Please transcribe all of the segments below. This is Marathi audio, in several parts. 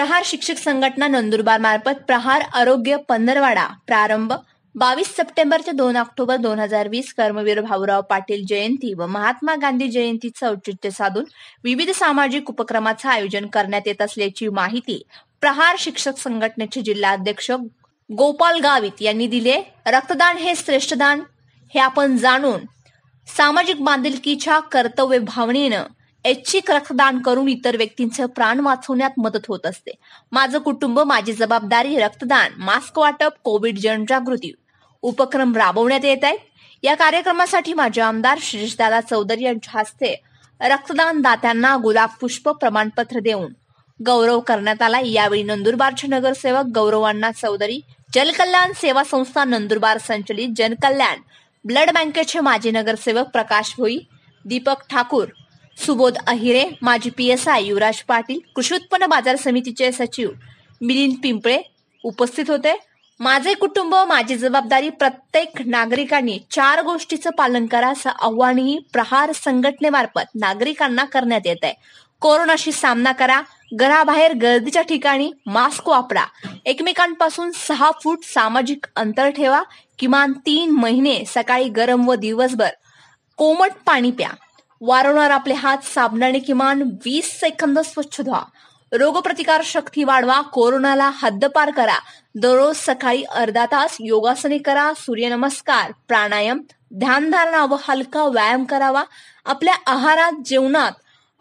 प्रहार शिक्षक संघटना नंदुरबार मार्फत प्रहार आरोग्य पंधरवाडा प्रारंभ बावीस सप्टेंबर ते दोन ऑक्टोबर दोन हजार वीस कर्मवीर भाऊराव पाटील जयंती व महात्मा गांधी जयंतीचं औचित्य साधून विविध सामाजिक उपक्रमाचं आयोजन करण्यात येत असल्याची माहिती प्रहार शिक्षक संघटनेचे जिल्हाध्यक्ष गोपाल गावित यांनी दिले रक्तदान हे श्रेष्ठदान हे आपण जाणून सामाजिक बांधिलकीच्या कर्तव्य भावनेनं ऐच्छिक रक्तदान करून इतर व्यक्तींचे प्राण वाचवण्यात मदत होत असते माझं कुटुंब माझी जबाबदारी रक्तदान मास्क वाटप कोविड जनजागृती उपक्रम राबवण्यात येत आहेत या कार्यक्रमासाठी माझे आमदार श्रीशदादा चौधरी यांच्या हस्ते रक्तदान दात्यांना गुलाब पुष्प प्रमाणपत्र देऊन गौरव करण्यात आला यावेळी नंदुरबारचे नगरसेवक गौरवांना चौधरी जलकल्याण सेवा संस्था नंदुरबार संचलित जनकल्याण ब्लड बँकेचे माजी नगरसेवक प्रकाश भोई दीपक ठाकूर सुबोध अहिरे माजी आय युवराज पाटील कृषी उत्पन्न बाजार समितीचे सचिव मिलिंद पिंपळे उपस्थित होते माझे कुटुंब माझी जबाबदारी प्रत्येक नागरिकांनी चार गोष्टीचं पालन करा असं आव्हानही प्रहार संघटनेमार्फत नागरिकांना करण्यात येत आहे कोरोनाशी सामना करा घराबाहेर गर्दीच्या ठिकाणी मास्क वापरा एकमेकांपासून सहा फूट सामाजिक अंतर ठेवा किमान तीन महिने सकाळी गरम व दिवसभर कोमट पाणी प्या वारंवार आपले हात साबणाने किमान वीस सेकंद स्वच्छ धुवा रोगप्रतिकार शक्ती वाढवा कोरोनाला हद्दपार करा दररोज सकाळी अर्धा तास योगासने करा सूर्यनमस्कार प्राणायाम ध्यानधारणा व हलका व्यायाम करावा आपल्या आहारात जेवणात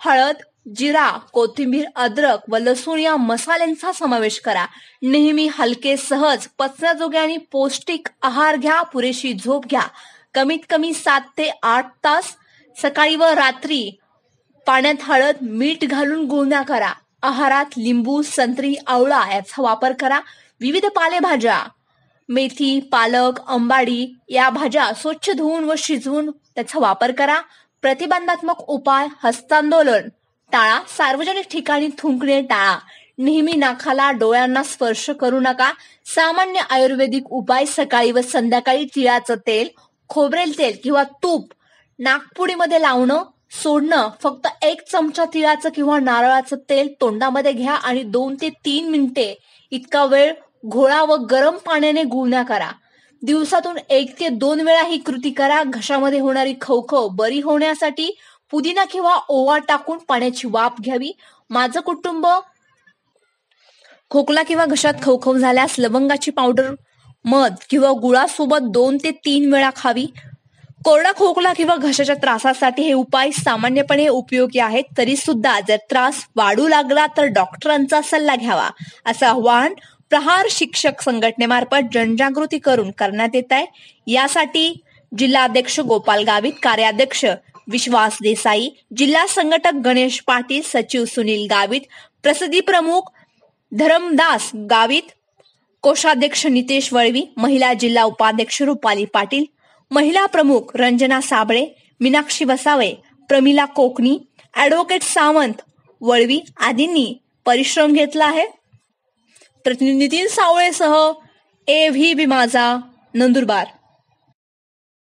हळद जिरा कोथिंबीर अद्रक व लसूण या मसाल्यांचा समावेश करा नेहमी हलके सहज पचण्याजोगे आणि पौष्टिक आहार घ्या पुरेशी झोप घ्या कमीत कमी सात ते आठ तास सकाळी व रात्री पाण्यात हळद मीठ घालून गुळण्या करा आहारात लिंबू संत्री आवळा याचा वापर करा विविध पालेभाज्या मेथी पालक अंबाडी या भाज्या स्वच्छ धुवून व शिजवून त्याचा वापर करा प्रतिबंधात्मक उपाय हस्तांदोलन टाळा सार्वजनिक ठिकाणी थुंकणे टाळा नेहमी नाकाला डोळ्यांना स्पर्श करू नका सामान्य आयुर्वेदिक उपाय सकाळी व संध्याकाळी तिळाचं तेल खोबरेल तेल किंवा तूप नागपुडीमध्ये लावणं सोडणं फक्त एक चमचा तिळाचं किंवा नारळाचं तेल तोंडामध्ये घ्या आणि दोन ते तीन मिनिटे इतका वेळ घोळा व गरम पाण्याने गुळण्या करा दिवसातून एक ते दोन वेळा ही कृती करा घशामध्ये होणारी खवखव बरी होण्यासाठी पुदिना किंवा ओवा टाकून पाण्याची वाफ घ्यावी माझं कुटुंब खोकला किंवा घशात खवखव झाल्यास लवंगाची पावडर मध किंवा गुळासोबत दोन ते तीन वेळा खावी कोरडा खोकला किंवा घशाच्या त्रासासाठी हे उपाय सामान्यपणे उपयोगी आहेत तरी सुद्धा जर त्रास वाढू लागला तर डॉक्टरांचा सल्ला घ्यावा असं आवाहन प्रहार शिक्षक संघटनेमार्फत जनजागृती करून करण्यात येत आहे यासाठी जिल्हाध्यक्ष गोपाल गावित कार्याध्यक्ष विश्वास देसाई जिल्हा संघटक गणेश पाटील सचिव सुनील गावित प्रसिद्धी प्रमुख धरमदास गावित कोषाध्यक्ष नितेश वळवी महिला जिल्हा उपाध्यक्ष रुपाली पाटील महिला प्रमुख रंजना साबळे मीनाक्षी वसावे, प्रमिला कोकणी ॲडव्होकेट सावंत वळवी आदींनी परिश्रम घेतला आहे प्रतिनिधी नितीन सावळेसह ए व्ही बी माझा नंदुरबार